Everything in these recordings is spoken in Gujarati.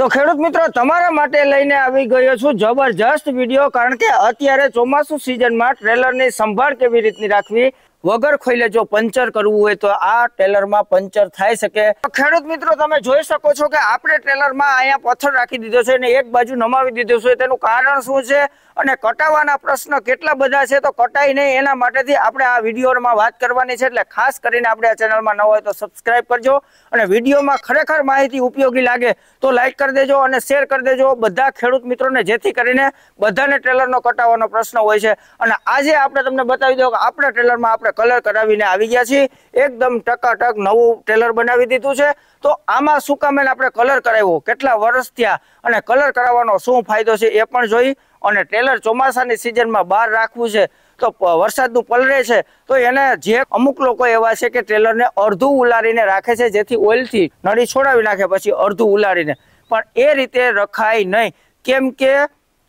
તો ખેડૂત મિત્રો તમારા માટે લઈને આવી ગયો છું જબરજસ્ત વિડીયો કારણ કે અત્યારે ચોમાસું સિઝનમાં ટ્રેલરની સંભાળ કેવી રીતની રાખવી વગર ખોઈલે જો પંચર કરવું હોય તો આ ટ્રેલરમાં પંચર થઈ શકે ખેડૂત મિત્રો તમે જોઈ શકો છો કે આપણે ટ્રેલરમાં અહીંયા પથ્થર રાખી દીધો છે અને એક બાજુ નમાવી દીધો છે તેનું કારણ શું છે અને કટાવવાના પ્રશ્ન કેટલા બધા છે તો કટાઈ નહીં એના માટેથી આપણે આ વિડીયોમાં વાત કરવાની છે એટલે ખાસ કરીને આપણે આ ચેનલમાં ન હોય તો સબસ્ક્રાઈબ કરજો અને વિડીયોમાં ખરેખર માહિતી ઉપયોગી લાગે તો લાઈક કરી દેજો અને શેર કરી દેજો બધા ખેડૂત મિત્રોને જેથી કરીને બધાને ટ્રેલરનો કટાવવાનો પ્રશ્ન હોય છે અને આજે આપણે તમને બતાવી દઉં કે આપણા ટ્રેલરમાં આપણે કલર કરાવીને આવી ગયા છીએ એકદમ ટકાટક નવું ટેલર બનાવી દીધું છે તો આમાં શું કામે આપણે કલર કરાવ્યો કેટલા વર્ષ થયા અને કલર કરાવવાનો શું ફાયદો છે એ પણ જોઈ અને ટેલર ચોમાસાની સિઝનમાં બહાર રાખવું છે તો વરસાદનું પલરે છે તો એને જે અમુક લોકો એવા છે કે ટ્રેલરને અડધું ઉલારીને રાખે છે જેથી ઓઇલથી નળી છોડાવી નાખે પછી અડધું ઉલારીને પણ એ રીતે રખાય નહીં કેમ કે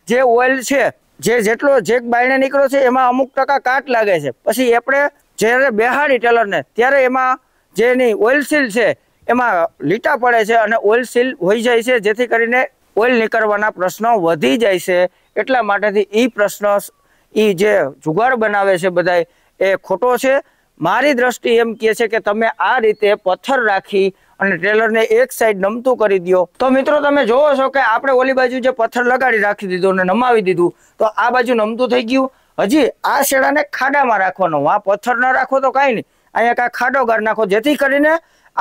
જે ઓઇલ છે જે જેટલો જેક બાયણે નીકળ્યો છે એમાં અમુક ટકા કાટ લાગે છે પછી આપણે જ્યારે બેહાડી ટેલરને ત્યારે એમાં જેની એની ઓઇલ સીલ છે એમાં લીટા પડે છે અને ઓઇલ સીલ હોઈ જાય છે જેથી કરીને ઓઇલ નીકળવાના પ્રશ્નો વધી જાય છે એટલા માટેથી એ પ્રશ્ન એ જે જુગાડ બનાવે છે બધા એ ખોટો છે મારી દ્રષ્ટિ એમ કહે છે કે તમે આ રીતે પથ્થર રાખી અને ટ્રેલરને એક સાઈડ નમતું કરી દો તો મિત્રો તમે જોવો છો કે આપણે ઓલી બાજુ જે પથ્થર લગાડી રાખી દીધો અને નમાવી દીધું તો આ બાજુ નમતું થઈ ગયું હજી આ શેડાને ખાડામાં રાખવાનો આ પથ્થર ન રાખો તો કાંઈ નહીં અહીંયા કાંઈ ખાડો ગાર નાખો જેથી કરીને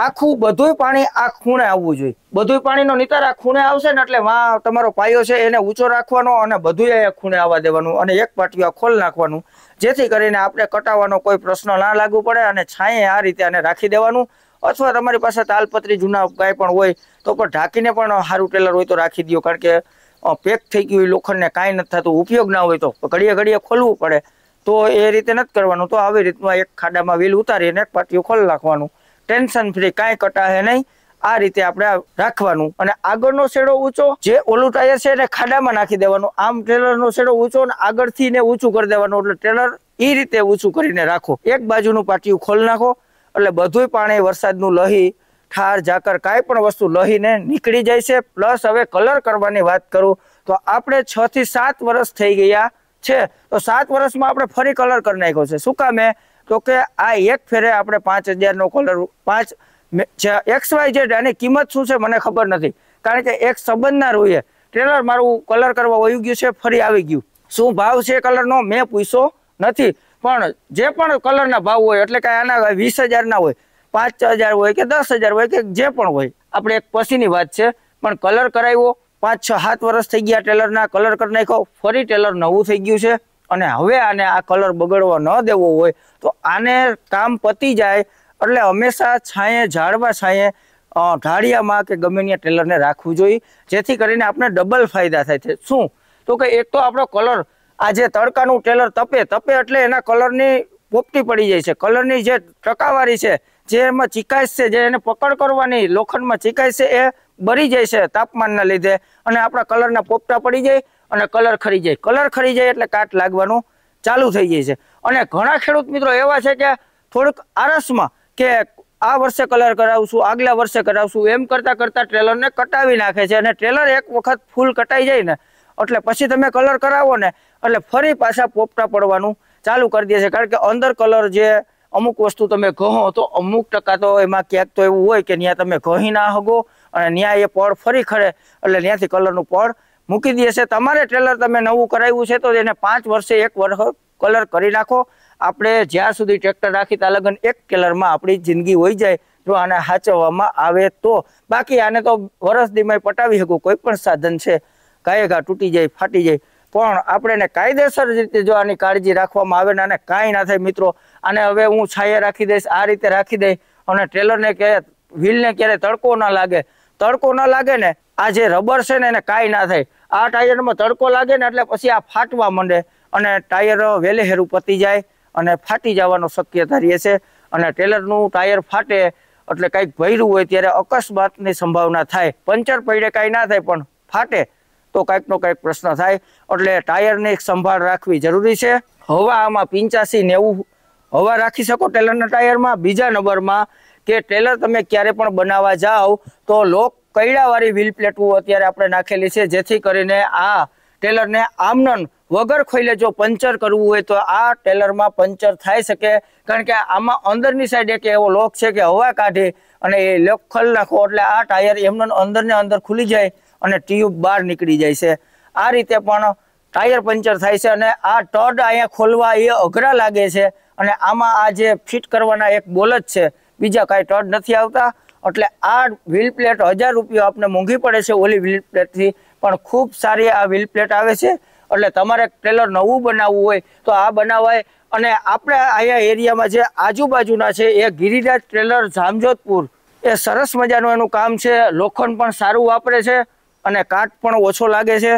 આખું બધું પાણી આ ખૂણે આવવું જોઈએ બધું પાણીનો નિતાર આ ખૂણે આવશે ને એટલે વાં તમારો પાયો છે એને ઊંચો રાખવાનો અને બધું અહીંયા ખૂણે આવવા દેવાનું અને એક પાટિયા ખોલ નાખવાનું જેથી કરીને આપણે કટાવવાનો કોઈ પ્રશ્ન ના લાગુ પડે અને છાંયે આ રીતે આને રાખી દેવાનું અથવા તમારી પાસે તાલપત્રી જૂના કાંઈ પણ હોય તો પણ ઢાંકીને પણ સારું ટેલર હોય તો રાખી દો કારણ કે પેક થઈ ગયું લોખંડને કાંઈ નથી થતું ઉપયોગ ના હોય તો ઘડીએ ઘડીએ ખોલવું પડે તો એ રીતે નથી કરવાનું તો આવી રીતમાં એક ખાડામાં વીલ ઉતારીને એક પાટિયું ખોલી નાખવાનું ટેન્શન ફ્રી કાંઈ કટાહે નહીં આ રીતે આપણે રાખવાનું અને આગળનો શેડો ઊંચો જે ઓલું ટાયર છે એને ખાડામાં નાખી દેવાનું આમ ટ્રેલરનો શેડો ઊંચો અને આગળથી ને ઊંચું કરી દેવાનું એટલે ટ્રેલર એ રીતે ઊંચું કરીને રાખો એક બાજુનું પાટિયું ખોલી નાખો એટલે બધુંય પાણી વરસાદનું લહી ઠાર ઝાકર કાંઈ પણ વસ્તુ લહીને નીકળી જાય છે પ્લસ હવે કલર કરવાની વાત કરું તો આપણે છ થી સાત વર્ષ થઈ ગયા છે તો સાત વર્ષમાં આપણે ફરી કલર કરી નાખ્યો છે શું કામે તો કે આ એક ફેરે આપણે પાંચ હજારનો કલર પાંચ એક્સ વાય જેડ આની કિંમત શું છે મને ખબર નથી કારણ કે એક સંબંધના રૂએ ટ્રેલર મારું કલર કરવા વયું ગયું છે ફરી આવી ગયું શું ભાવ છે કલરનો મેં પૂછ્યો નથી પણ જે પણ કલરના ભાવ હોય એટલે કે આના વીસ હજારના હોય પાંચ હજાર હોય કે દસ હજાર હોય કે જે પણ હોય આપણે એક પછીની વાત છે પણ કલર કરાવ્યો પાંચ છ સાત વર્ષ થઈ ગયા ટેલરના કલર કરી નાખ્યો ફરી ટેલર નવું થઈ ગયું છે અને હવે આને આ કલર બગડવા ન દેવો હોય તો આને કામ પતી જાય એટલે હંમેશા છાંયે ઝાડવા છાંયે ઢાળિયામાં કે ગમે ત્યાં ટેલરને રાખવું જોઈએ જેથી કરીને આપણે ડબલ ફાયદા થાય છે શું તો કે એક તો આપણો કલર આ જે તડકાનું ટેલર તપે તપે એટલે એના કલરની પોપટી પડી જાય છે કલરની જે ટકાવારી છે જે એમાં ચિકાઈશ છે જે એને પકડ કરવાની લોખંડમાં ચિકાઈશ છે એ બળી જાય છે તાપમાનના લીધે અને આપણા કલરના પોપટા પડી જાય અને કલર ખરી જાય કલર ખરી જાય એટલે કાટ લાગવાનું ચાલુ થઈ જાય છે અને ઘણા ખેડૂત મિત્રો એવા છે કે થોડુંક આરસમાં કે આ વર્ષે કલર કરાવશું આગલા વર્ષે કરાવશું એમ કરતાં કરતાં ટ્રેલરને કટાવી નાખે છે અને ટ્રેલર એક વખત ફૂલ કટાઈ જાય ને એટલે પછી તમે કલર કરાવો ને એટલે ફરી પાછા પોપટા પડવાનું ચાલુ કરી દે છે કારણ કે અંદર કલર જે અમુક વસ્તુ તમે ઘહો તો અમુક ટકા તો એમાં ક્યાંક તો એવું હોય કે ત્યાં તમે ઘહી ના હગો અને ત્યાં એ પળ ફરી ખરે એટલે ત્યાંથી કલરનું પડ મૂકી દે છે તમારે ટ્રેલર તમે નવું કરાવ્યું છે તો એને પાંચ વર્ષે એક વર્ષ કલર કરી નાખો આપણે જ્યાં સુધી ટ્રેક્ટર રાખી ત્યાં લગન એક કલરમાં આપણી જિંદગી હોઈ જાય જો આને સાચવવામાં આવે તો બાકી આને તો વરસ દીમાં પટાવી શકું કોઈ પણ સાધન છે ગાયે ઘા તૂટી જાય ફાટી જાય પણ આપણે એને કાયદેસર રીતે જો આની કાળજી રાખવામાં આવે ને અને કાંઈ ના થાય મિત્રો આને હવે હું છાયા રાખી દઈશ આ રીતે રાખી દઈશ અને ટ્રેલરને ક્યારે વ્હીલને ક્યારે તડકો ના લાગે તડકો ના લાગે ને આ જે રબર છે ને એને કાંઈ ના થાય આ ટાયરમાં તડકો લાગે ને એટલે પછી આ ફાટવા માંડે અને ટાયર વેલેહેરું પતી જાય અને ફાટી જવાનો શક્યતા રહે છે અને ટ્રેલરનું ટાયર ફાટે એટલે કંઈક ભર્યું હોય ત્યારે અકસ્માતની સંભાવના થાય પંચર પડે કાંઈ ના થાય પણ ફાટે તો કાંઈકનો કાંઈક પ્રશ્ન થાય એટલે ટાયરની સંભાળ રાખવી જરૂરી છે હવા આમાં પંચ્યાસી નેવું હવા રાખી શકો ટેલરના ટાયરમાં બીજા નંબરમાં કે ટેલર તમે ક્યારે પણ બનાવવા જાઓ તો લોક કૈડાવાળી વ્હીલ પ્લેટો અત્યારે આપણે નાખેલી છે જેથી કરીને આ ટેલરને આમનન વગર ખોઈલે જો પંચર કરવું હોય તો આ ટેલરમાં પંચર થઈ શકે કારણ કે આમાં અંદરની સાઈડ એક એવો લોક છે કે હવા કાઢે અને એ લોક ખોલી નાખો એટલે આ ટાયર એમને અંદરને અંદર ખુલી જાય અને ટ્યુબ બહાર નીકળી જાય છે આ રીતે પણ ટાયર પંચર થાય છે અને આ ટડ અહીંયા ખોલવા એ અઘરા લાગે છે અને આમાં આ જે ફિટ કરવાના એક બોલ જ છે બીજા કાંઈ ટડ નથી આવતા એટલે આ વ્હીલ પ્લેટ હજાર રૂપિયા આપને મોંઘી પડે છે ઓલી વ્હીલ પ્લેટથી પણ ખૂબ સારી આ વ્હીલ પ્લેટ આવે છે એટલે તમારે ટ્રેલર નવું બનાવવું હોય તો આ બનાવાય અને આપણે અહીંયા એરિયામાં જે આજુબાજુના છે એ ગિરિરાજ ટ્રેલર જામજોધપુર એ સરસ મજાનું એનું કામ છે લોખંડ પણ સારું વાપરે છે અને કાટ પણ ઓછો લાગે છે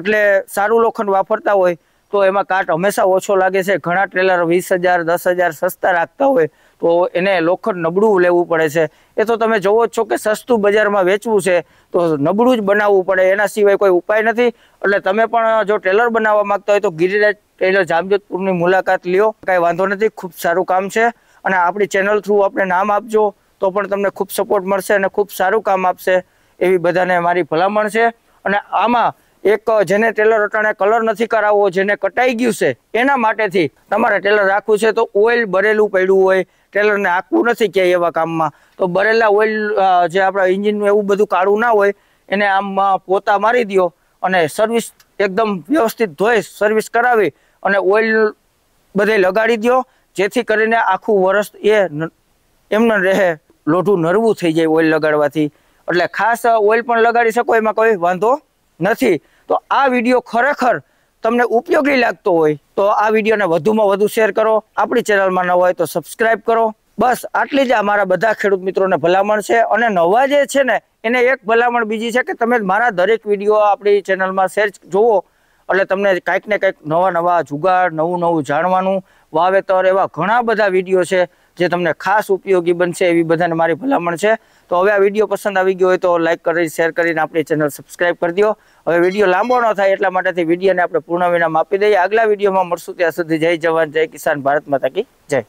એટલે સારું લોખંડ વાપરતા હોય તો એમાં કાટ હંમેશા ઓછો લાગે છે ઘણા ટ્રેલર વીસ હજાર દસ હજાર સસ્તા રાખતા હોય તો એને લોખંડ નબળું લેવું પડે છે એ તો તમે જોવો જ છો કે સસ્તું બજારમાં વેચવું છે તો નબળું જ બનાવવું પડે એના સિવાય કોઈ ઉપાય નથી એટલે તમે પણ જો ટ્રેલર બનાવવા માંગતા હોય તો ગિરિરાજ ટ્રેલર જામજોધપુરની મુલાકાત લ્યો કાંઈ વાંધો નથી ખૂબ સારું કામ છે અને આપણી ચેનલ થ્રુ આપણે નામ આપજો તો પણ તમને ખૂબ સપોર્ટ મળશે અને ખૂબ સારું કામ આપશે એવી બધાને મારી ભલામણ છે અને આમાં એક જેને ટેલર અટાણે કલર નથી કરાવવો જેને કટાઈ ગયું છે એના માટેથી તમારે ટેલર રાખવું છે તો ઓઇલ બરેલું પડ્યું હોય ટેલરને આખવું નથી ક્યાંય એવા કામમાં તો બરેલા ઓઇલ જે આપણા ઇન્જિનનું એવું બધું કાળું ના હોય એને આમ પોતા મારી દો અને સર્વિસ એકદમ વ્યવસ્થિત ધોઈ સર્વિસ કરાવી અને ઓઇલ બધે લગાડી દો જેથી કરીને આખું વરસ એ એમને રહે લોઢું નરવું થઈ જાય ઓઇલ લગાડવાથી એટલે ખાસ ઓઇલ પણ લગાડી શકો એમાં કોઈ વાંધો નથી તો આ વિડીયો ખરેખર તમને ઉપયોગી લાગતો હોય તો આ વિડીયોને વધુમાં વધુ શેર કરો આપણી ચેનલમાં ન હોય તો સબસ્ક્રાઈબ કરો બસ આટલી જ અમારા બધા ખેડૂત મિત્રોને ભલામણ છે અને નવા જે છે ને એને એક ભલામણ બીજી છે કે તમે મારા દરેક વિડીયો આપણી ચેનલમાં શેર જુઓ એટલે તમને કાંઈક ને કાંઈક નવા નવા જુગાડ નવું નવું જાણવાનું વાવેતર એવા ઘણા બધા વિડીયો છે જે તમને ખાસ ઉપયોગી બનશે એવી બધાને મારી ભલામણ છે તો હવે આ વિડીયો પસંદ આવી ગયો હોય તો લાઇક કરી શેર કરીને આપણી ચેનલ સબસ્ક્રાઈબ કરી દો હવે વિડીયો લાંબો ન થાય એટલા માટેથી વિડીયોને આપણે પૂર્ણ વિરામ આપી દઈએ આગલા વિડીયોમાં મળશું ત્યાં સુધી જય જવાન જય કિસાન ભારત માતા કી જય